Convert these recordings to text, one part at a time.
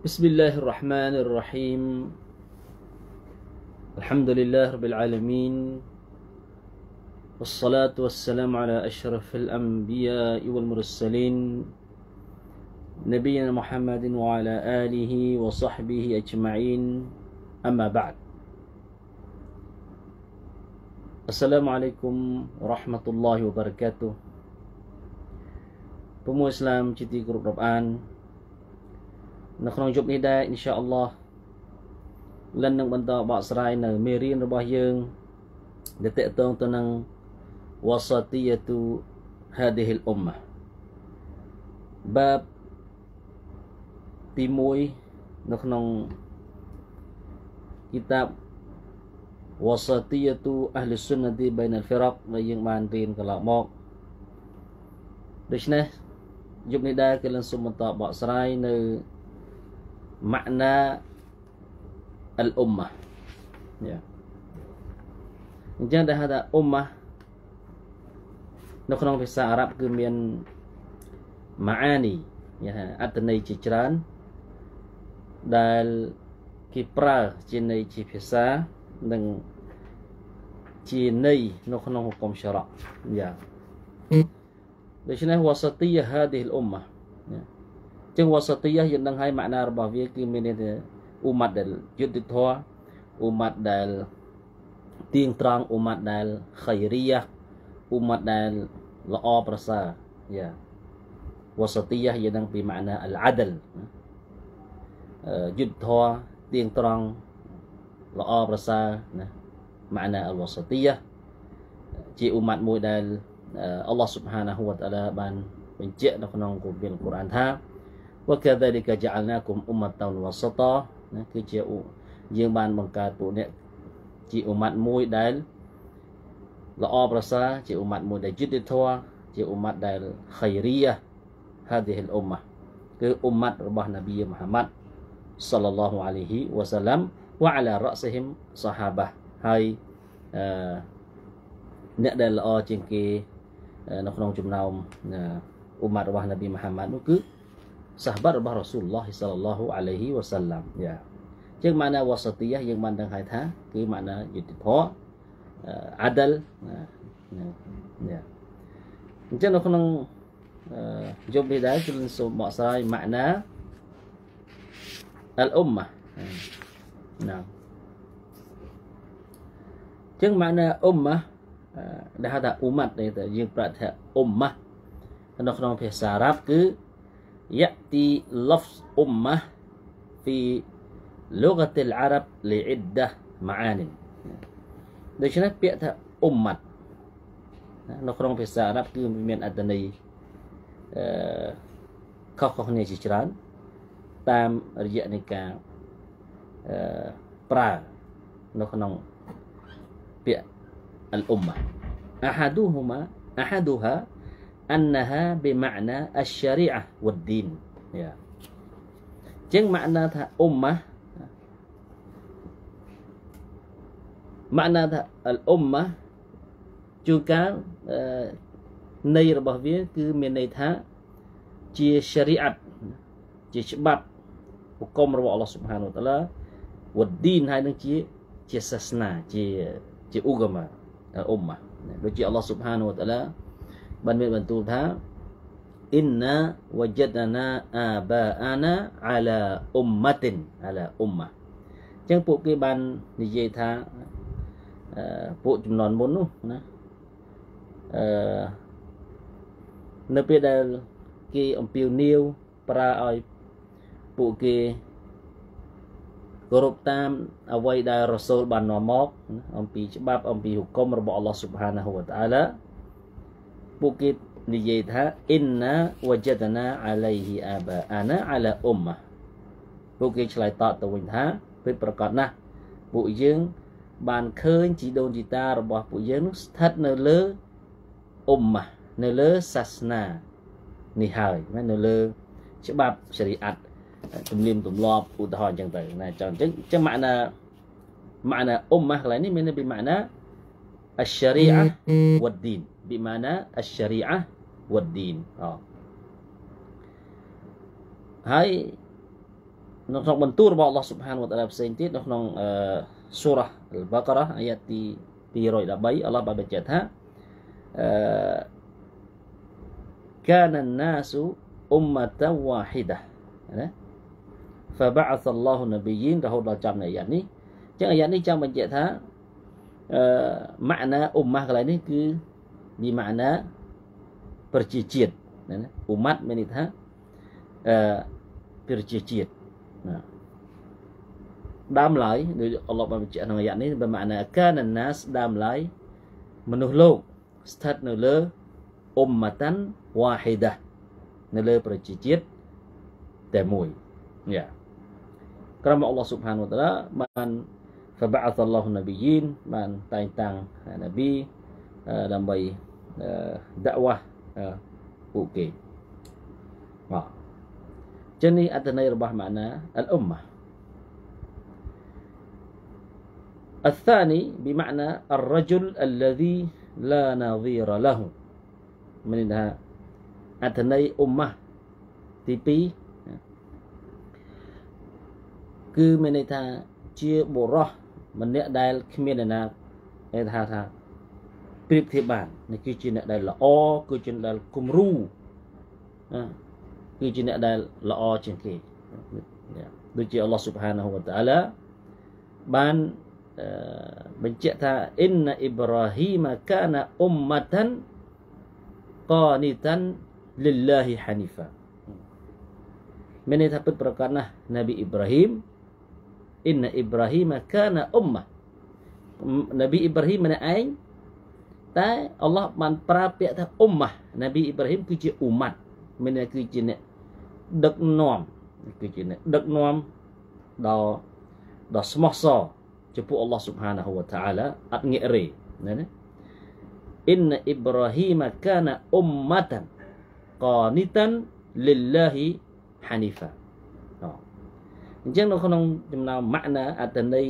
بسم الله الرحمن الرحيم الحمد لله رب العالمين والصلاة والسلام على أشرف الأنبياء والمرسلين نبينا محمد وعلى آله وصحبه أجمعين أما بعد السلام عليكم ورحمة الله وبركاته Pemuda Islam Citi Group Quran នៅក្នុងយប់នេះដែរអ៊ីនសាអល់ឡោះលិននឹងបន្តបកស្រាយនៅមេរៀនរបស់យើងដែលតកតងទៅនឹង wasatiyatu hadhihi al-ummah បាបទី1នៅក្នុងគីតាប wasatiyatu ahli sunnati bain al-firaq ដែលយើងបានរៀនកន្លងមកដូច្នេះយប់នេះដែរគឺលិនសូមបន្តបកស្រាយនៅ makna al-ummah ya អញ្ចឹងដែលហៅថាអ៊ុម៉ានៅក្នុងភាសាអារ៉ាប់គឺមានម៉ាអានីមានថាអត្ថន័យជាច្រើនដែលគេប្រើជាន័យជាភាសានិងជាន័យនៅក្នុងហុកុំឆ្រ៉ាក់យ៉ាងដូច្នេះវ៉ាសាទីហាឌីលអ៊ុម៉ាចឹងវសតិយយើងដឹងហើយម៉ាក់ណារបស់វាគឺមានន័យថាអ៊ុម៉ាត់ដែលយុទ្ធធរអ៊ុម៉ាត់ដែលទៀងត្រង់អ៊ុម៉ាត់ដែលខៃរីយ៉ាអ៊ុម៉ាត់ដែលល្អប្រសើរយ៉ាវសតិយយើងដឹងពីម៉ាក់ណាអលអាដលយុទ្ធធរទៀងត្រង់ល្អប្រសើរណាម៉ាក់ណាអលវសតិយជាអ៊ុម៉ាត់មួយដែលអល់ឡោះស៊ុបហានាហ៊ូវតអាឡាបានបញ្ជាក់នៅក្នុងគម្ពីរកូរ៉ានថា وكذلك جعلناكم أمة وسطا ណាគឺជាយើងបានបង្កើតពួកអ្នកជាឧម៉ាត់មួយដែលល្អប្រសើរជាឧម៉ាត់មួយដែលយុត្តិធម៌ជាឧម៉ាត់ដែលខៃរីយ៉ា هذه الأمة គឺឧម៉ាត់របស់នប៊ីមូហាម៉ាត់ صلى الله عليه وسلم وعلى رأسهم صحابة ហើយអ្នកដែលល្អជាងគេនៅក្នុងចំណោមឧម៉ាត់របស់នប៊ីមូហាម៉ាត់នោះគឺសាហបាត់របស់រ៉ាស៊ូលឡោះសាឡឡោះអាឡៃហ៊ីវ៉ាសាឡាំយ៉ាជាងម៉ាណាវ៉ាសាទីយើងបានដឹងហើយថាគឺម៉ាណាយុទ្ធភ័ពអាដលណាអញ្ចឹងនៅក្នុងយប់នេះដែរគឺសូមបកស្រាយម៉ាណាអលអ៊ុមម៉ាណាចឹងម៉ាណាអ៊ុមម៉ាដែលហៅថាអ៊ុម៉ាត់ដែលយើងប្រាក់ថាអ៊ុមម៉ានៅក្នុងភាសាអារ៉ាប់គឺ يأتي لفظ أمة في لغة العرب لعدة معان ដូច្នេះពាក្យថាអ៊ុមម៉ាត់នៅក្នុងភាសាអារ៉ាប់គឺមានអត្ថន័យអឺខុសៗគ្នាជាច្រើនតាមរយៈនៃការអឺប្រើនៅក្នុងពាក្យអ៊ុមម៉ាត់ أحدهما أحدها annaha bi ma'na asy-syari'ah wad din យ៉ាចឹង makna ថាអ៊ុមម៉ា makna ថា al ummah ជួនកាលន័យរបស់វាគឺមានន័យថាជា syariat ជាច្បាប់ប្រគំរបស់ Allah Subhanahu wa ta'ala វឌីនហើយនឹងជាជាសាសនាជាជាឧបមាអ៊ុមម៉ាដូចជា Allah Subhanahu wa ta'ala បានមានបន្ទូលថាអ៊ីនណាវជតណាអាបាអាណាអាឡាអ៊ុមម៉ាទិនអាឡាអ៊ុមម៉ាអញ្ចឹងពួកគេបាននិយាយថាពួកចំនួនមុននោះណាអឺនៅពេលដែលគេអំពាវនាវប្រើឲ្យពួកគេគោរពតាមអ្វីដែលរសូលបាននាំមកអំពីច្បាប់អំពីហុកុមរបស់អល់ឡោះស៊ុបហានាហ៊ូវតាអាឡាពួកគេនិយាយថា inna wajadna alayhi aba'ana ala ummah ពួកគេឆ្លើយតបទៅវិញថាពិតប្រាកដណាស់ពួកយើងបានឃើញជីដូនជីតារបស់ពួកយើងនោះស្ថិតនៅលើអ៊ុមម៉ានៅលើសាសនានេះហើយណានៅលើច្បាប់សេរីអាត់ទំនៀមទម្លាប់ឧទាហរណ៍អញ្ចឹងទៅណាចង់អញ្ចឹងចឹងម៉ាណាម៉ាណាអ៊ុមម៉ាកន្លែងនេះមានន័យពីម៉ាណាអស្សរីអាវ៉ាឌីន bimana asy-syari'ah wad din អហើយនៅក្នុងបន្ទូលរបស់ Allah Subhanahu wa ta'ala ផ្សេងទៀតនៅក្នុងអឺ surah al-baqarah អាយ៉ាទី213 Allah បានបញ្ជាក់ថាអឺ كان الناس أمة واحدة فبعث الله نبيين រហូតដល់ចប់នៃអាយ៉ានេះចឹងអាយ៉ានេះចង់បញ្ជាក់ថាអឺ makna ummah កន្លែងនេះគឺនេះម៉ាណាប្រជាជាតិណាឧម៉ាត់មានន័យថាអឺប្រជាជាតិណាដើមឡើយដូចអល់ឡោះបានបញ្ជាក់ក្នុងអាយ៉ានេះបើម៉ាណាកានណាសដើមឡើយមនុស្សលោកស្ថិតនៅលើអ៊ុមម៉ាតាន់វ៉ាហីដានៅលើប្រជាជាតិតែមួយយ៉ាក្រុមអល់ឡោះស៊ុបហានវតាឡាបាន فبعث الله النبيين បានតែងតាំងនប៊ីដើម្បីដាក់វ៉ាពួកគេបាទចឹងនេះអត្ថន័យរបស់ម៉ាណាអលអ៊ុមម៉ា الثاني بمعنى الرجل الذي لا نظير له មានថាអត្ថន័យអ៊ុមម៉ាទី2គឺមានន័យថាជាបុរសម្នាក់ដែលគ្មាននរណាគេថាថាប្រៀបធៀបបាននេះគឺជាអ្នកដែលល្អគឺជាអ្នកដែលគំរូណាគឺជាអ្នកដែលល្អជាងគេដូចជាអល់ឡោះស៊ុបហានហូវតាឡាបានបញ្ជាក់ថាអ៊ីនអ៊ីប្រាហ៊ីមកានអ៊ុមម៉ាតានកោនីតានលិលឡាហ៊ីហានីហ្វាមានន័យថាពិតប្រាកដណាស់នប៊ីអ៊ីប្រាហ៊ីមអ៊ីនអ៊ីប្រាហ៊ីមកានអ៊ុមម៉ានប៊ីអ៊ីប្រាហ៊ីមម្នាក់ឯងតែអល់ឡោះបានប្រើពាក្យថាអ៊ុមម៉ាណាប៊ីអ៊ីប្រាហ៊ីមគឺជាអ៊ុម៉ាត់មានន័យគឺជាអ្នកដឹកនាំគឺជាអ្នកដឹកនាំដល់ដល់ស្មោះសរចំពោះអល់ឡោះស៊ុបហានាហ៊ូវតាអាឡាអត់ងាករេណាណាអ៊ីនអ៊ីប្រាហ៊ីមកានាអ៊ុមម៉ាតានកានីតានលិលឡាហ៊ីហានីហ្វាអញ្ចឹងនៅក្នុងចំណោមម៉ាក់ណាអត្តន័យ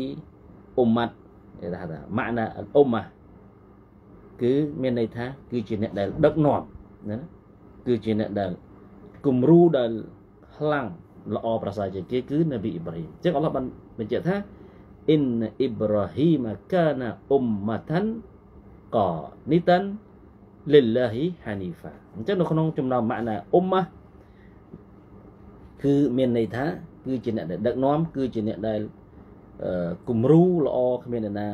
អ៊ុមម៉ាត់គេថាម៉ាក់ណាអ៊ុមម៉ាគឺមានន័យថាគឺជាអ្នកដែលដឹកនាំណាគឺជាអ្នកដែលគំរូដែលខ្លាំងល្អប្រសើរជាងគេគឺនប៊ីអ៊ីប្រាហ៊ីមចឹងអល់ឡោះបានបញ្ជាក់ថាអ៊ីនអ៊ីប្រាហ៊ីមកាណាអ៊ុមម៉ាតាន់កនីតាន់លិលឡាហ៊ីហានីហ្វាអញ្ចឹងនៅក្នុងចំណោមម៉ាក់ណាអ៊ុមម៉ាគឺមានន័យថាគឺជាអ្នកដែលដឹកនាំគឺជាអ្នកដែលគំរូល្អគ្មានអ្នកណា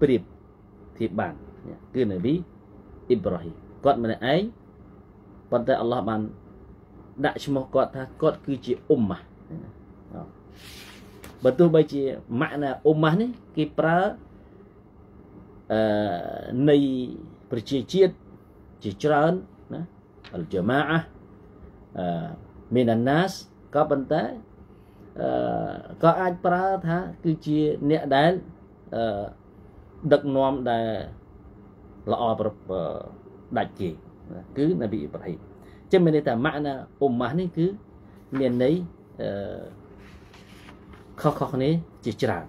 ប្រៀបធៀបបានគឺនប៊ីអ៊ីប្រាហ៊ីមគាត់ម្នាក់ឯងប៉ុន្តែអល់ឡោះបានដាក់ឈ្មោះគាត់ថាគាត់គឺជាអ៊ុមម៉ាស់បើទោះបីជាម៉ាក់ណាអ៊ុមម៉ាស់នេះគេប្រើអឺនៃប្រជាជាតិជាច្រើនណាអលជាម៉ាអះអឺមីណាណាសក៏ប៉ុន្តែអឺក៏អាចប្រើថាគឺជាអ្នកដែលអឺដឹកនាំដែលល្អប្រដាច់គេគឺនប៊ីអ៊ីប្រាហ៊ីមចឹងមានន័យថាម៉ាក់ណាអ៊ុមម៉ាស់នេះគឺមានន័យអឺខុសៗគ្នាជាច្រើន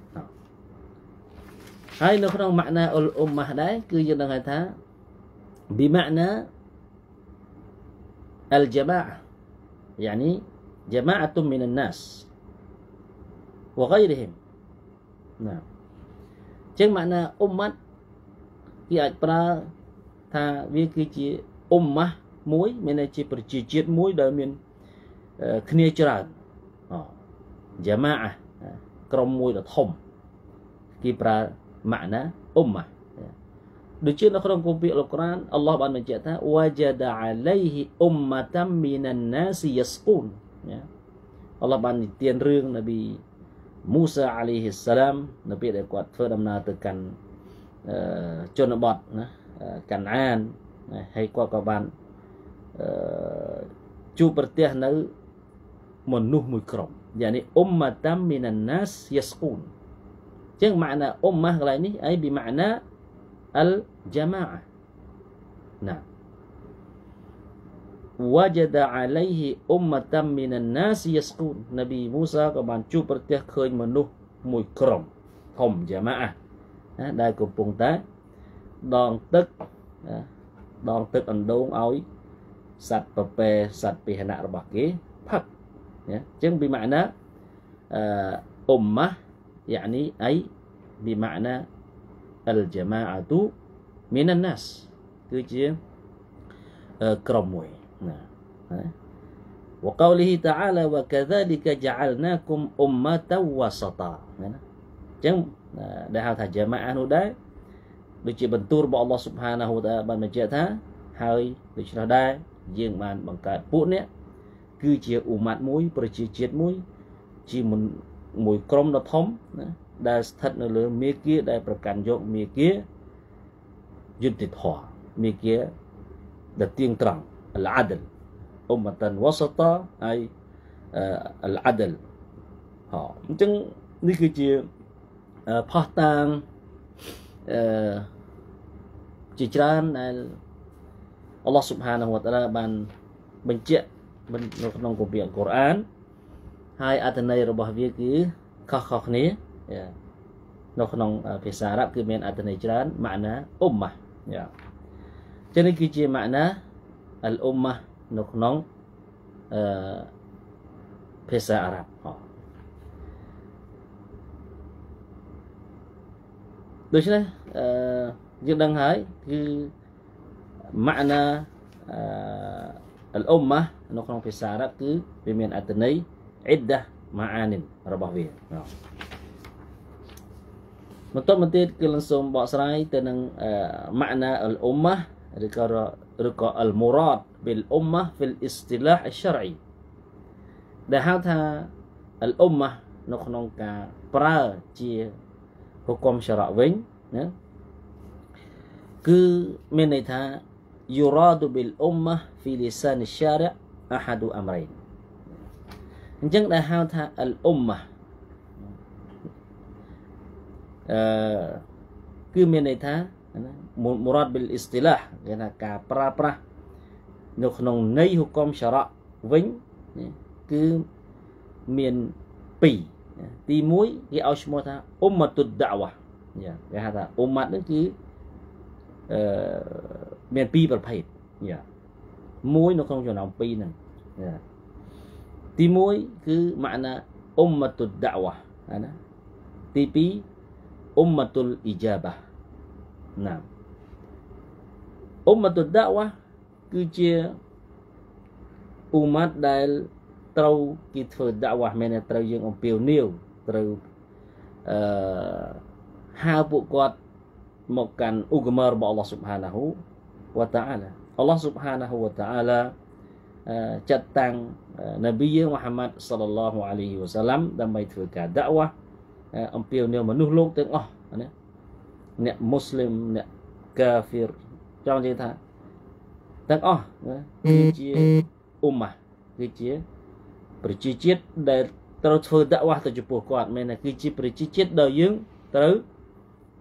ហើយនៅក្នុងម៉ាក់ណាអ៊ុលអ៊ុមម៉ាស់ដែរគឺយើងដឹងថាប៊ីម៉ាក់ណាអលជាម៉ាអ يعني جماعة من الناس وغيرهم نعم ចឹងម៉ាក់ណាអ៊ុមម៉ាត់គេអាចប្រើថាវាគឺជាអ៊ុមម៉ាស់មួយមានន័យជាប្រជាជាតិមួយដែលមានគ្នាច្រើនយ៉ាម៉ាអាក្រុមមួយដ៏ធំគេប្រើម៉ាក់ណាអ៊ុមម៉ាស់ដូចជានៅក្នុងគម្ពីរអល់កុរ៉ានអល់ឡោះបានបញ្ជាក់ថាវ៉ាជាដាអាឡៃហ៊ីអ៊ុមម៉ាតាំមីណានណាសយ៉ាស្កូនណាអល់ឡោះបាននិទានរឿងនប៊ីមូសាអាឡៃហ៊ីសសាឡាមនៅពេលដែលគាត់ធ្វើដំណើរទៅកាន់ជនបទណាកណ្ដានហើយគាត់ក៏បានជួបប្រទេសនៅមនុស្សមួយក្រុមយ៉ាងនេះអ៊ុមម៉ាតាំមីណានាសយស្គូនចឹងម៉ាណាអ៊ុមម៉ាកន្លែងនេះអីប៊ីម៉ាណាអលជាម៉ាណា وجد عليه أمة من الناس يسقون នប៊ីមូសាក៏បានជួបប្រទេសឃើញមនុស្សមួយក្រុមធំជាម៉ាអាណាដែលកំពុងតែដងទឹកដងទឹកអណ្ដូងឲ្យសត្វប្រពែសត្វពាហនៈរបស់គេផឹកណាអញ្ចឹងពីម៉ាក់ណាអឺអ៊ុមម៉ាយ៉ានីអីពីម៉ាក់ណាអលជាម៉ាអាទូមីនណាស់គឺជាក្រុមមួយណាណា وقوله تعالى وكذلك جعلناكم أمة وسطا អញ្ចឹងដែលហៅថា jamaah នោះដែរដូចជាបន្ទូលរបស់អល់ឡោះស៊ុបហានាហ៊ូតាបានបញ្ជាក់ថា ហើយដូច្នោះដែរយើងបានបង្កើតពួកអ្នកគឺជាអ៊ូម៉ាត់មួយ ប្រជាជាតិមួយ ជាមួយក្រុមដ៏ធំណាដែលស្ថិតនៅលើមេគាដែលប្រកាន់យកមេគាយុត្តិធម៌មេគាដែលទៀងត្រង់អលអាដលអ៊ុមតានវ៉សតាហើយអលអាដលហ៎អញ្ចឹងនេះគឺជាផោះតាងអឺជាច្រើនដែលអល់ឡោះស៊ុបហានវតាឡាបានបញ្ជាក់នៅក្នុងគម្ពីរអល់កុរអានហើយអត្ថន័យរបស់វាគឺខុសៗគ្នានៅក្នុងភាសាអារ៉ាប់គឺមានអត្ថន័យច្រើនម៉ាណាអ៊ុមម៉ាយ៉ាចឹងនេះគឺជាម៉ាណាអលអ៊ុមម៉ានៅក្នុងអឺភាសាអារ៉ាប់ហ៎ដូច្នេះអឺយើងដឹងហើយគឺម៉ាក់ណាអឺអ៊ុមម៉ានៅក្នុងភាសាអារ៉ាប់គឺវាមានអត្ថន័យអ៊ីដាម៉ាអានិនរបស់វាបន្តមកទៀតគឺលំសូមបកស្រាយទៅនឹងម៉ាក់ណាអ៊ុមម៉ាឬក៏ឬក៏អលមូរ៉ាត بالأمة في الاصطلاح الشرعي ដែលហៅថាអលអ៊ុមម៉ានៅក្នុងការប្រើជាហុគមសរៈវិញណាគឺមានន័យថា yuradu bil ummah fi lisan syari' ahadu amrayn អញ្ចឹងដែលហៅថា al ummah អឺគឺមានន័យថាមរតបិលអ៊ីស្ទីឡាគេថាការប្រើប្រាស់នៅក្នុងន័យហុគមសរៈវិញគឺមាន2ទី1គេឲ្យឈ្មោះថាអ៊ុមតុដដាវ៉ាយ៉ាគេហៅថាអ៊ុម៉ាត់នឹងគឺអឺមាន2ប្រភេទយ៉ាមួយនៅក្នុងចំណោម2ហ្នឹងយ៉ាទី1គឺម៉ាណាអ៊ុមតុដដាវ៉ាណាទី2អ៊ុមតុលអ៊ីជាបាណាអ៊ុមតុដដាវ៉ាគឺជាអ៊ុម៉ាត់ដែលត្រូវគេធ្វើដាក់វ៉ាស់មែនត្រូវយើងអំពាវនាវត្រូវអឺហៅពួកគាត់មកកាន់ឧបមារបស់អល់ឡោះស៊ុបហានាហ៊ូវ៉ាតាអាឡាអល់ឡោះស៊ុបហានាហ៊ូវ៉ាតាអាឡាចាត់តាំងនប៊ីយើងមូហាម៉ាត់សល្លឡោះអាឡៃហ៊ីវ៉ាសាឡាំដើម្បីធ្វើការដាក់វ៉ាស់អំពាវនាវមនុស្សលោកទាំងអស់ណាអ្នកមូស្លីមអ្នកកាហ្វៀរចង់និយាយថាទាំងអស់គឺជាអ៊ុមម៉ាគឺជាប្រជាជាតិដែលត្រូវធ្វើតវ៉ាទៅចំពោះគាត់មែនទេគឺជាប្រជាជាតិដែលយើងត្រូវ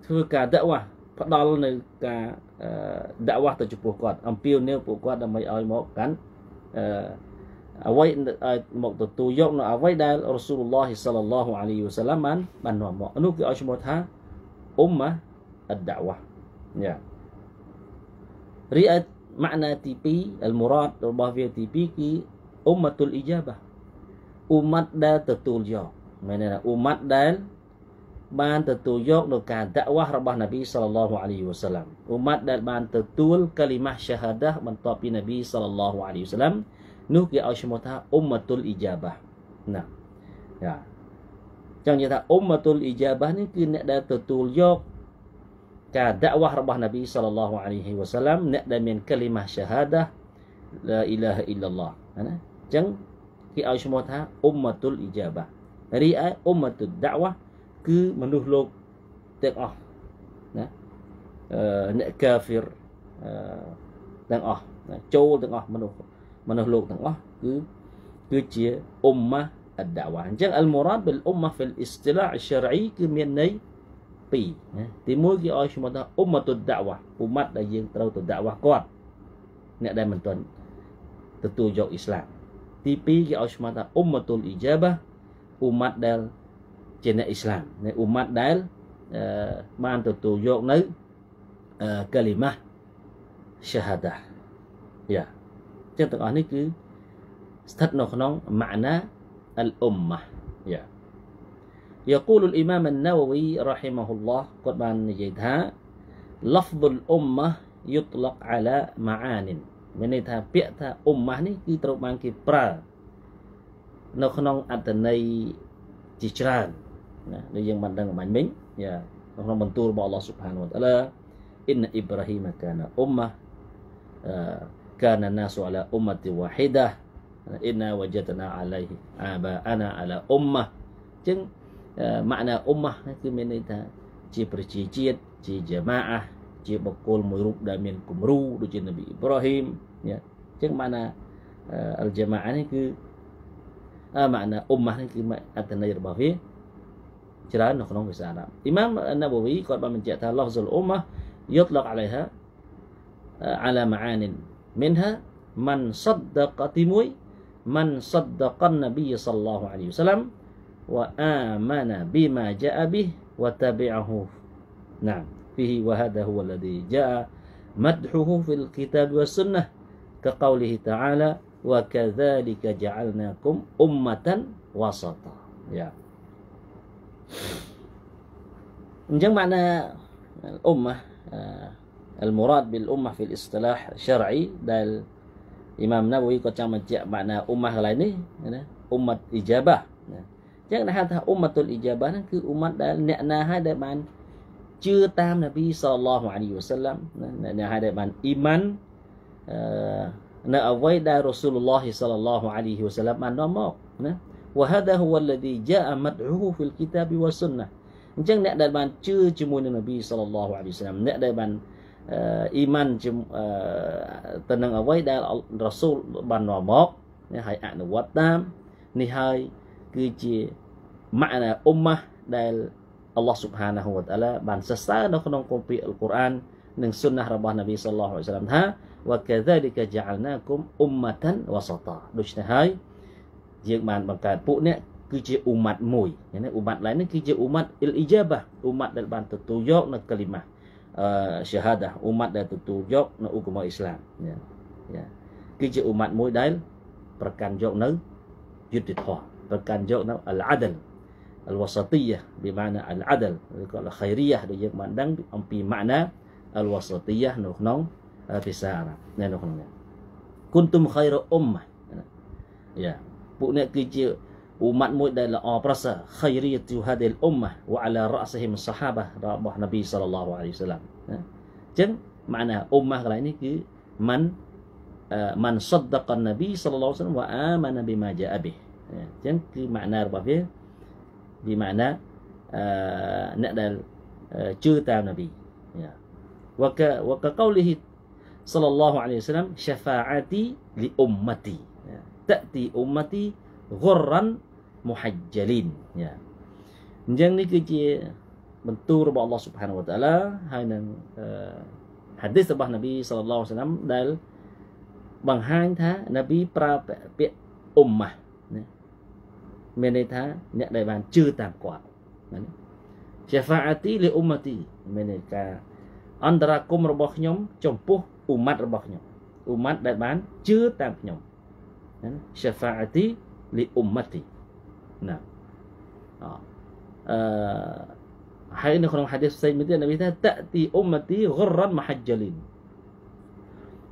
ធ្វើការតវ៉ាផ្ដាល់នៅការតវ៉ាទៅចំពោះគាត់អំពាវនាវពួកគាត់ដើម្បីឲ្យមកកាន់អឺអ្វីមកទទួលយកនៅអ្វីដែលរ៉ាស៊ូលឡោះសាឡឡោះអាលីវសាឡាមបានបាននាំមកនោះគឺឲ្យឈ្មោះថាអ៊ុមម៉ាអដវ៉ាយ៉ារីអម៉ាណាទី2អលមូរ៉ាតរបស់វាទី2គឺអ៊ុមម៉ាតុលអ៊ីជាបាអ៊ុម៉ាត់ដែលទទួលយកមែនទេណាអ៊ុម៉ាត់ដែលបានទទួលយកនៅការតាក់វ៉ាស់របស់នប៊ីសល្លឡោះអាលីវ៉ាសាឡាំអ៊ុម៉ាត់ដែលបានទទួលកាលីម៉ាសាហាដាបន្ទាប់ពីនប៊ីសល្លឡោះអាលីវ៉ាសាឡាំនោះគេឲ្យឈ្មោះថាអ៊ុម៉ាតុលអ៊ីជាបាណាចាចង់និយាយថាអ៊ុម៉ាតុលអ៊ីជាបានេះគឺអ្នកដែលទទួលយកការដាក់វ៉ាស់របស់នប៊ីសល្លឡោះអាលីវ៉ាសាឡាំអ្នកដែលមានកាលីម៉ាសាហាដាឡាអ៊ីឡាហ៊ីឡឡោះណាអញ្ចឹងគេឲ្យឈ្មោះថាអ៊ុមម៉ាតុលអ៊ីជាបារីឯអ៊ុមម៉ាតុលដាក់វ៉ាគឺមនុស្សលោកទាំងអស់ណាអឺអ្នកកាហ្វិរអឺទាំងអស់ចូលទាំងអស់មនុស្សមនុស្សលោកទាំងអស់គឺគឺជាអ៊ុមម៉ាអដាវ៉ាអញ្ចឹងអលមូរ៉ាត់បិលអ៊ុមម៉ាហ្វិលអ៊ីស្តិឡាអ៊ីស្រីគឺមានន័យពីរណាទីមួយគេឲ្យឈ្មោះថាអ៊ុមម៉ាតុលដាក់វ៉ាអ៊ុម៉ាត់ដែលយើងត្រូវទៅដាក់វ៉ាគាត់អ្នកដែលមិនទាន់ទទួលយកអ៊ីស្លាមទី2គេឲ្យឈ្មោះថាអ៊ុមតុលអ៊ីជាបាអ៊ុម៉ាត់ដែលជាអ្នកអ៊ីស្លាមនៃអ៊ុម៉ាត់ដែលបានទទួលយកនៅកលីម៉ាសាហាដាយ៉ាចឹងទាំងអស់នេះគឺស្ថិតនៅក្នុងម៉ាណាអលអ៊ុមម៉ាយ៉ា يقول الإمام النووي رحمه الله គាត់បាននិយាយថា لفظ الأمة يطلق على معان មានន័យថាពាក្យថាអ៊ុមម៉ាស់នេះគឺត្រូវបានគេប្រើនៅក្នុងអត្តន័យជាច្រើនណាដូចយើងបានដឹងអំញមិញយ៉ាក្នុងបន្ទូលរបស់ Allah Subhanahu wa ta'ala អ៊ីនអ៊ីប្រាហ៊ីមកានអ៊ុមម៉ាស់អឺ كان الناس على أمة واحدة إنا وجدنا عليه آباءنا على أمة ចឹងម៉ាក់ណាអ៊ុមម៉ាស់គឺមានន័យថាជាប្រជាជាតិជាជាម៉ាអាជាបុគ្គលមួយរូបដែលមានគំរូដូចជានប៊ីអ៊ីប្រាហ៊ីមអញ្ចឹងបានណាអលជាម៉ានេះគឺអឺម៉ាណាអ៊ុមម៉ានេះគឺអត្តន័យរបស់វាច្រើននៅក្នុងភាសាអារ៉ាប់អ៊ីម៉ាមណាបូវីគាត់បានបញ្ជាក់ថាឡោះសុលអ៊ុមម៉ាយុតឡកអាឡៃហាអាឡាម៉ានីនមិនហាម៉ាន់សដកទី1ម៉ាន់សដកនប៊ីសល្លោះអាឡៃវសាឡាំវ៉ាអាម៉ាណាប៊ីម៉ាជាអប៊ីវ៉ាតាប៊ីអហ៊ូណាម فيه وهذا هو الذي جاء مدحه في الكتاب والسنة كقوله تعالى وكذلك جعلناكم أمة وسطا يا من معنى الأمة آه، المراد بالأمة في الاصطلاح الشرعي دال إمام نبوي قد جمع معنى أمة لأني يعني أمة إجابة يعني هذا أمة الإجابة kan أمة umat dan nak ជឿតាមនប៊ីសល្លោះអាលីវសឡាំអ្នកហៅដែលបានអ៊ីម៉ាននៅអ្វីដែលរ៉ាស៊ូលឡោះសល្លោះអាលីវសឡាំបាននាំមកណា وهذا هو الذي جاء مدعوه في الكتاب والسنه អញ្ចឹងអ្នកដែលបានជឿជាមួយនឹងនប៊ីសល្លោះអាលីវសឡាំអ្នកដែលបានអ៊ីម៉ានទៅនឹងអ្វីដែលរ៉ាស៊ូលបាននាំមកនេះហើយអនុវត្តតាមនេះហើយគឺជាម៉ាណាអ៊ុមម៉ាដែលអល់ឡោះស៊ុបហានាហ៊ូវតាឡាបានសរសើរនៅក្នុងគម្ពីរអ៊ុលកុរអាននិងស៊ុនណះរបស់នប៊ីសល្លោះអាឡៃសាឡាមថាវ៉ាកាហ្សាលីកាជាអលណាគុមអ៊ុមម៉ាតានវ៉ាសតាដូច្នេះហើយយើងបានបង្កើតពួកអ្នកគឺជាអ៊ុម៉ាត់មួយណាអ៊ុម៉ាត់ឡើយនេះគឺជាអ៊ុម៉ាត់អ៊ីលអ៊ីជាបាអ៊ុម៉ាត់ដែលបានទទួលយកនៅកលីម៉ាអឺ syahada អ៊ុម៉ាត់ដែលទទួលយកនៅឧបមាអ៊ីស្លាមណាគឺជាអ៊ុម៉ាត់មួយដែលប្រកាន់យកនៅយុត្តិធម៌ប្រកាន់យកនៅអលអាដល al-wasatiyah bermakna al-adl ឬក៏ al-khairiyah ដែលយើងបានដឹងអំពី makna al-wasatiyah នៅក្នុងភាសាអារ៉ាប់នៅក្នុងនេះគុណទុំ khairu ummah យ៉ាពួកអ្នកគឺជា umat មួយដែលល្អប្រសើរ khairiyatu hadhihi al-ummah wa ala ra'sihim sahabah របស់ Nabi sallallahu alaihi wasallam អញ្ចឹង makna ummah កន្លែងនេះគឺ man man saddaqa an-nabi sallallahu alaihi wasallam wa amana bima ja'a bih អញ្ចឹងគឺ makna របស់វា di mana អ្នកដែលជឿតាមនប៊ីវកវកកូលហ៊ីសលឡោះអាឡៃវសឡាំ syafa'ati li ummati ta'ti ummati ghurran muhajjalin អញ្ចឹងនេះគឺជាបន្ទូលរបស់ Allah Subhanahu wa ta'ala ហើយនឹង hadis របស់ Nabi sallallahu alaihi wasallam ដែលបង្ហាញថា Nabi ប្រើពាក្យ ummah មានន័យថាអ្នកដែលបានជឿតាមគាត់ណាជាហ្វាអាទីលីអ៊ុមម៉ាទីមានន័យការអន្តរាគមរបស់ខ្ញុំ ចំពោះអ៊ុម៉ាត់របស់ខ្ញុំអ៊ុម៉ាត់ដែលបានជឿតាមខ្ញុំណាជាហ្វាអាទីលីអ៊ុមម៉ាទីណាអឺហើយនៅក្នុងហាឌីសផ្សេងមួយទៀតនៅវាថាតទីអ៊ុមម៉ាទីហ្គររ៉ាន់មហាជលីន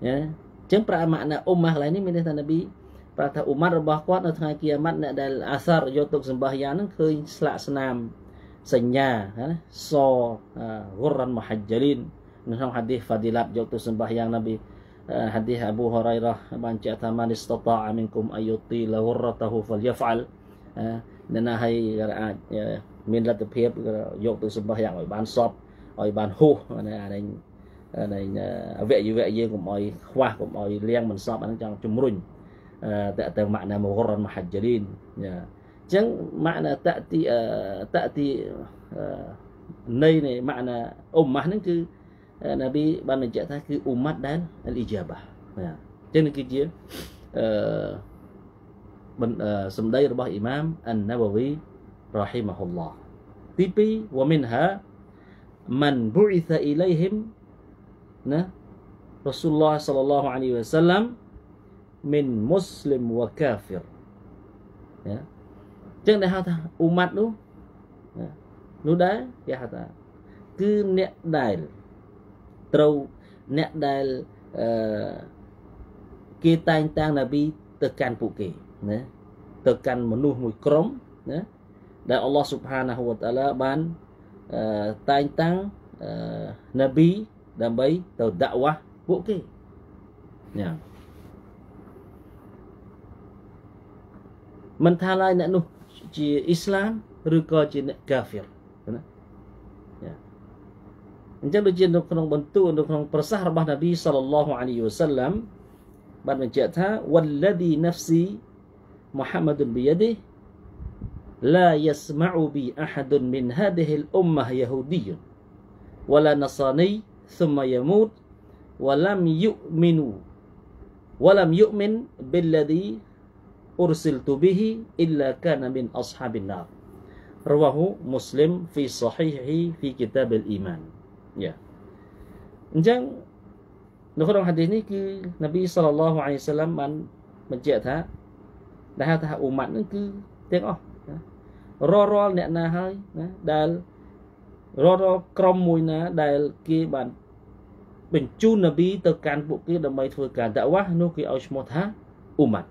ណាចឹងប្រាម៉ាណាអ៊ុមម៉ាស់ឡើយនេះមានន័យថានប៊ីប្រាប់ថាអ៊ុម៉ាត់របស់គាត់នៅថ្ងៃគៀម៉ាត់អ្នកដែលអាសារយកទុកសម្បោះយ៉ាងហ្នឹងឃើញស្លាកស្នាមសញ្ញាណាសហ្គរ៉ាន់មហាជរីននៅក្នុងហាឌីសហ្វាឌីឡាប់យកទុកសម្បោះយ៉ាងណាប៊ី حديث أبو هريرة បានចែកថា من استطاع منكم أن يطيل غرته فليفعل អ្នកណាឲ្យអាចមានលទ្ធភាពយកទុកសម្បោះយ៉ាងឲ្យបានសពឲ្យបានហោះណាអានេះអានេះអវយវៈយើងកុំឲ្យខ្វះកុំឲ្យលៀងមិនសពអានឹងចង់ជំរុញតកទៅម៉ាក់ណាមវរនមហជ្ជរីនយ៉ាអញ្ចឹងម៉ាក់ណាតតិតតិន័យនៃម៉ាក់ណាអ៊ុម៉ាស់ហ្នឹងគឺណាប៊ីបានបញ្ជាក់ថាគឺអ៊ុម៉ាត់ដែលអលីជាបាយ៉ាអញ្ចឹងគឺជាអឺសម្ដីរបស់អ៊ីម៉ាមអានណាវវីរ៉ាហ៊ីម៉ាហ៊ុលឡោះទី2វ៉ាមីនហាមិនបុរីសាអ៊ីឡៃហ៊ីមណារ៉ាស៊ូលឡោះសល្លឡោះអាឡៃវ៉ាសាឡាំមិនមូស្លីមវកាហ្វីរណាចឹងដែលហៅថាអ៊ុម៉ាត់នោះនោះដែរគេហៅថាគឺអ្នកដែលត្រូវអ្នកដែលអឺគេតែងតាំងណាប៊ីទៅកាន់ពួកគេណាទៅកាន់មនុស្សមួយក្រុមណាដែលអល់ឡោះស៊ុបហានាហ៊ូវតាឡាបានតែងតាំងណាប៊ីដើម្បីទៅដាក់វ៉ាពួកគេញ៉ាំមិនថាឡើយអ្នកនោះជាអ៊ីស្លាមឬក៏ជាអ្នកកាហ្វៀរណាអញ្ចឹងដូចជានៅក្នុងបន្ទូនៅក្នុងប្រសាសន៍របស់នប៊ីសល្លឡោះអាលីវសាឡាំបានបញ្ជាក់ថា والذي نفسي محمد بيده لا يسمع بي أحد من هذه الأمة يهودي ولا نصراني ثم يموت ولم يؤمنوا ولم يؤمن بالذي ursiltu bihi illa kana min ashabin nar rawahu muslim fi sahihi fi kitab al-iman ya អញ្ចឹងនៅក្នុងហាឌីសនេះគឺនប៊ីសល្លឡោះអាឡៃសាឡាមបានបញ្ជាក់ថាដែលហៅថាអ៊ុម៉ាត់នឹងគឺទាំងអស់រាល់រាល់អ្នកណាហើយណាដែលរាល់រាល់ក្រុមមួយណាដែលគេបានបញ្ជូននប៊ីទៅកាន់ពួកគេដើម្បីធ្វើការដាក់វ៉ាស់នោះគេឲ្យឈ្មោះថាអ៊ុម៉ាត់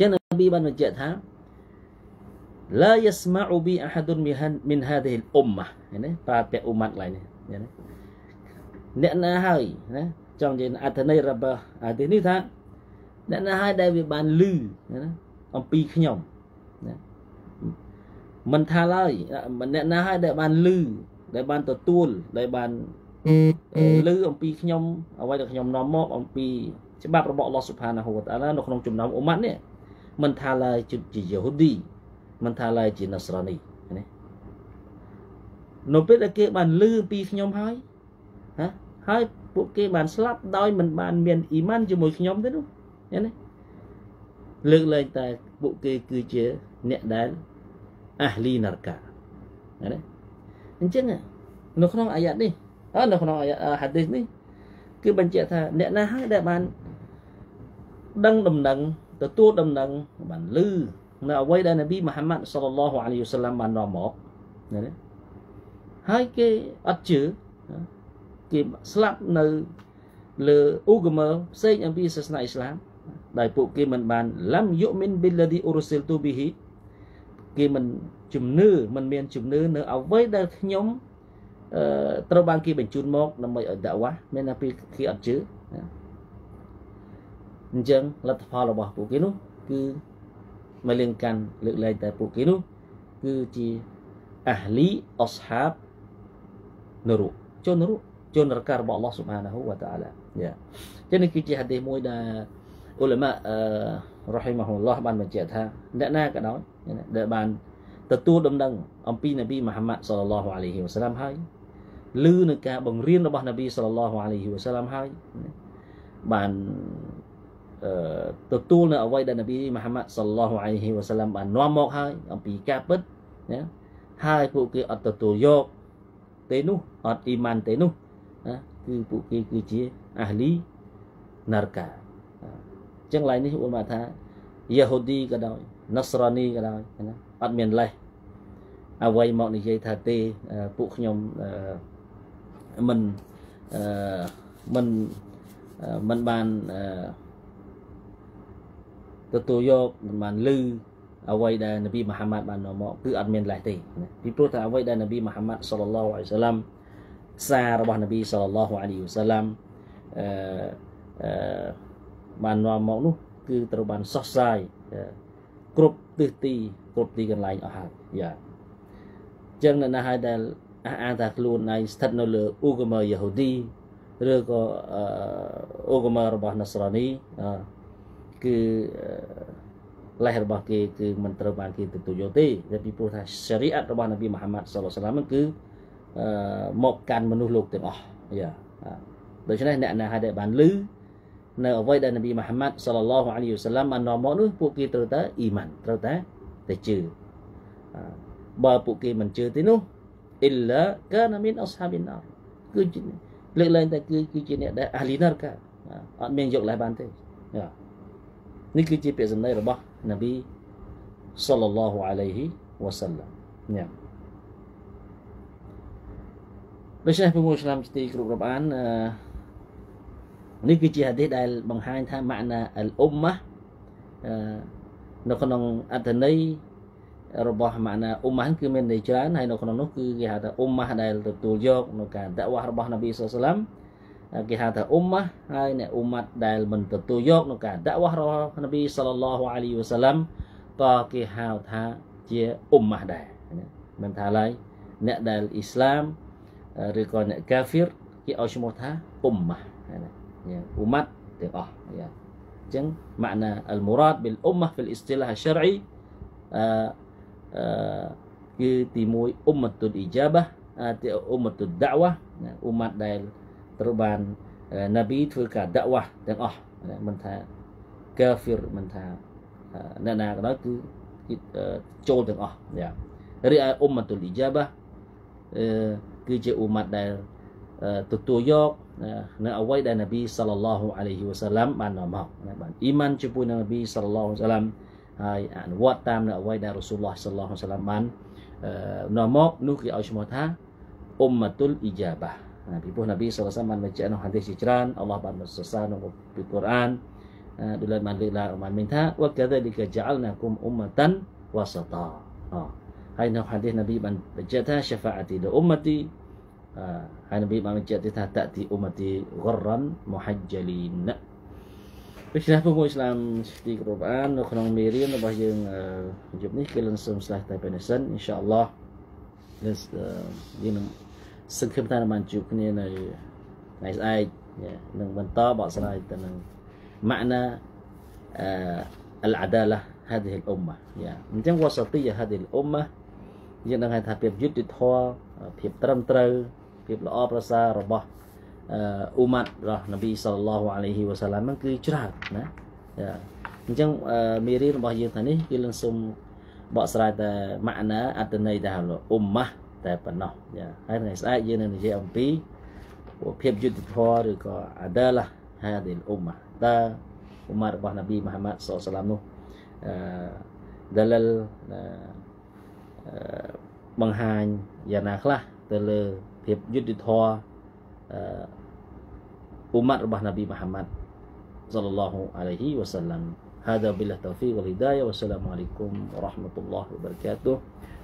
ចឹងនប៊ីបានបញ្ជាក់ថា la yasma'u bi ahadun min hadhihi al-ummah ណាបាទពាក់អ៊ុម៉ាត់ឡើយនេះអ្នកណាហើយណាចង់និយាយអត្ថន័យរបស់អាទិនេះថា អ្នកណាហើយដែលវាបានលឺណាអំពីខ្ញុំណាមិនថាឡើយអ្នកណាហើយដែលបានលឺដែលបានទទួលដែលបានលឺអំពីខ្ញុំអ្វីដែលខ្ញុំនាំមក អំពីច្បាប់របស់អល់ឡោះស៊ុបហានាហូវតាឡានៅក្នុងចំណោមអ៊ុម៉ាត់នេះមិនថាឡើយជាយូឌីមិនថាឡើយជាណាសរ៉ានីណានៅពេលដែលគេបានលឺពីខ្ញុំហើយណាហើយពួកគេបានស្លាប់ដោយមិនបានមានអ៊ីម៉ានជាមួយខ្ញុំទេនោះឃើញទេលើកលែងតែពួកគេគឺជាអ្នកដែលអាហ្លីណារកាណាអញ្ចឹងនៅក្នុងអាយ៉ាត់នេះនៅក្នុងអាយ៉ាត់ហាឌីសនេះគឺបញ្ជាក់ថាអ្នកណាហើយដែលបានដឹងដំណឹងទទួលដំណឹងបានលឺនៅអ្វីដែលនប៊ីមូហាម៉ាត់សល្លឡោះអាលីវសាឡាំបាននាំមកណាហើយគេអត់ជឿគេស្លាប់នៅលើអ៊ូហ្គមើផ្សេងអំពីសាសនាអ៊ីស្លាមដោយពួកគេមិនបានឡំយុមិនប៊ីឡាឌីអ៊ូរសិលទូប៊ីហ៊ីគេមិនជំនឿមិនមានជំនឿនៅអ្វីដែលខ្ញុំអឺត្រូវបានគេបញ្ជូនមកដើម្បីឲ្យដាក់វ៉ាមានតែពីគេអត់ជឿណាអញ្ចឹងលទ្ធផលរបស់ពួកគេនោះគឺមកលៀងកាន់លើកលែងតែពួកគេនោះគឺជាអាហ្លីអស្ហាបនរុជនរុជនរការបស់ Allah Subhanahu wa Ta'ala យ៉ាចឹងនេះគឺជាហាឌីសមួយដែលអ៊ុលម៉ាអឺរ៉ហ៊ីម៉ាហ៊ុលឡោះបានបញ្ជាក់ថាអ្នកណាក៏ដោយដែលបានទទួលដំណឹង អំពីនប៊ីមូហាម៉ាត់សល្លឡោះអាឡៃហ៊ីវ៉ាសាឡាមហើយឮនឹងការបង្រៀនរបស់នប៊ីសល្លឡោះអាឡៃហ៊ីវ៉ាសាឡាមហើយបានទទួលនៅអ្វីដែលនប៊ីមហាម៉ាត់សល្លោះអាឡៃហ៊ីវ៉ាសាឡាំបាននាំមកហើយអំពីការពិតណាហើយពួកគេអត់ទទួលយកទេនោះអត់អ៊ីម៉ានទេនោះណាគឺពួកគេគឺជាអាហ្លីណារកាអញ្ចឹងឡៃនេះឧលម៉ាថាយ៉ាហូឌីក៏ដោយណាសរ៉ានីក៏ដោយណាអត់មានលេះអ្វីមកនិយាយថាទេពួកខ្ញុំមិនមិនមិនបានអឺទទួលយកមិនបានលឺអ្វីដែលនប៊ីមហាម៉ាត់បាននាំមកគឺអត់មានលេសទេពីព្រោះតែអ្វីដែលនប៊ីមហាម៉ាត់សល្លឡោះអាឡៃសាឡាំសាររបស់នប៊ីសល្លឡោះអាឡៃសាឡាំអឺបាននាំមកនោះ គឺត្រូវបានសោះសាយគ្រប់ទិសទី គ្រប់ទីកន្លែងអស់ហើយយ៉ាចឹងនៅណាហើយដែលអះអាងថាខ្លួនឯងស្ថិតនៅលើអ៊ូកមឺយេហូឌីឬក៏អ៊ូកមឺរបស់ណាសរ៉ានីអឺគឺលេះរបស់គេគឺមិនត្រូវបានគេទទួលយកទេតែពីព្រោះថាសេរីអត់របស់នប៊ីមហាម៉ាត់សល្លឡាហ្នឹងគឺមកកាន់មនុស្សលោកទាំងអស់យ៉ាដូច្នេះអ្នកណាហើយដែលបានលឺនៅអ្វីដែលនប៊ីមហាម៉ាត់សល្លឡាហ៍អាឡៃហ៊ីវសឡាមបាននាំមកនោះពួកគេត្រូវតែអ៊ីម៉ានត្រូវតែតែជឿបើពួកគេមិនជឿទេនោះអ៊ីឡាកានមីនអស្ហាប៊ីណាគឺលើកឡើងតែគឺគឺជាអ្នកដែលអាលីណារកាអត់មានយកលេះបានទេយ៉ានេះគឺជាពាក្យសម្ដីរបស់នប៊ីសាឡឡោះអាឡៃហ៊ីវ៉ាសាឡាមញ៉ាំដូច្នេះពុកមួយឆ្នាំទីគ្រប់រាប់អានអឺនេះគឺជាហាឌីសដែលបង្ហាញថាម៉ាក់ណាអលអ៊ុមម៉ានៅក្នុងអត្ថន័យរបស់ម៉ាណាអ៊ុមម៉ាគឺមានន័យច្រើនហើយនៅក្នុងនោះគឺគេហៅថាអ៊ុមម៉ាដែលទទួលយកនៅការដាក់វ៉ារបស់នប៊ីសាឡាមគេហៅថាអ៊ុមម៉ាហើយអ្នកអ៊ុម៉ាត់ដែលមិនទទួលយកក្នុងការដាក់វ៉ះរបស់នប៊ីសល្លឡោះអាលីវសាឡាំក៏គេហៅថាជាអ៊ុមម៉ាដែរមិនថាឡើយអ្នកដែលអ៊ីស្លាមឬក៏អ្នកកាហ្វៀរគេឲ្យឈ្មោះថាអ៊ុមម៉ាយ៉ាងអ៊ុម៉ាត់ទាំងអស់យ៉ាងអញ្ចឹង معنى المراد بالأمة في الاصطلاح الشرعي គឺទី1អ៊ុមម៉ាតុលអ៊ីជាបាអ៊ុមម៉ាតុលដាវ៉ាអ៊ុម៉ាត់ដែលត្រូវបានណាប៊ីធ្វើការដាក់វ៉ាស់ទាំងអស់មិនថាកាហ្វិរមិនថាអ្នកណាក៏ដោយគឺចូលទាំងអស់យ៉ារីឯអ៊ុមម៉ាតុលអ៊ីជាបាគឺជាអ៊ុម៉ាត់ដែលទទួលយកនៅអ្វីដែលនប៊ីសាឡឡោះអាឡៃហ៊ីវសាឡាំបាននាំមកបានអ៊ីម៉ានចំពោះនប៊ីសាឡឡោះសាឡាំហើយអនុវត្តតាមនៅអ្វីដែលរ៉ូស៊ូលឡោះសាឡឡោះសាឡាំបាននាំមកនោះគេឲ្យឈ្មោះថាអ៊ុមម៉ាតុលអ៊ីជាបា Ha, Nabi pun Nabi SAW baca anu hadis hijran Allah pun bersesan dengan Al-Quran ha, Dula mandilah umat minta Wa kathalika ja'alnakum ummatan wasata ha, Hai anu hadis Nabi baca ta syafa'ati da ummati Hai Nabi membaca ta ta'ti ummati gharran muhajjalin Bismillah pun Islam Siti Kerubahan Nukhanong Mirin Lepas yang eh, Jumlah ni Kelansum Selah Taipanisan InsyaAllah Dan eh, Dan សង្ឃឹមថាបានជួបគ្នានៅថ្ងៃស្អែកនឹងបន្តបកស្រាយទៅនឹង معنى العدالة هذه الأمة អញ្ចឹង وسطية هذه الأمة យើងនឹងហៅថាភាពយុត្តិធម៌ភាពត្រឹមត្រូវភាពល្អប្រសើររបស់អ៊ូម៉ាត់របស់នប៊ីសល្លោះអាឡៃហ៊ីវ៉ាសាឡាមហ្នឹងគឺច្រើនណាអញ្ចឹងមេរៀនរបស់យើងថ្ងៃនេះគឺនឹងសូមបកស្រាយតែម៉ាណា អត្តន័យដែលអ៊ុមម៉ាស់แต่ปนอย่าให้ในสายยืนในเช้อปีพวกเพียบยุติพอหรือก็อเดลละให้เดินอุมาตาอุมาบานบีมหามัดสอสลามนู่ดัลลบังฮานยานาคละแต่เลยเพียบยุติพออุมาบานบีมหามัด صلى الله عليه وسلم هذا بالله توفيق والهداية والسلام عليكم ورحمة الله وبركاته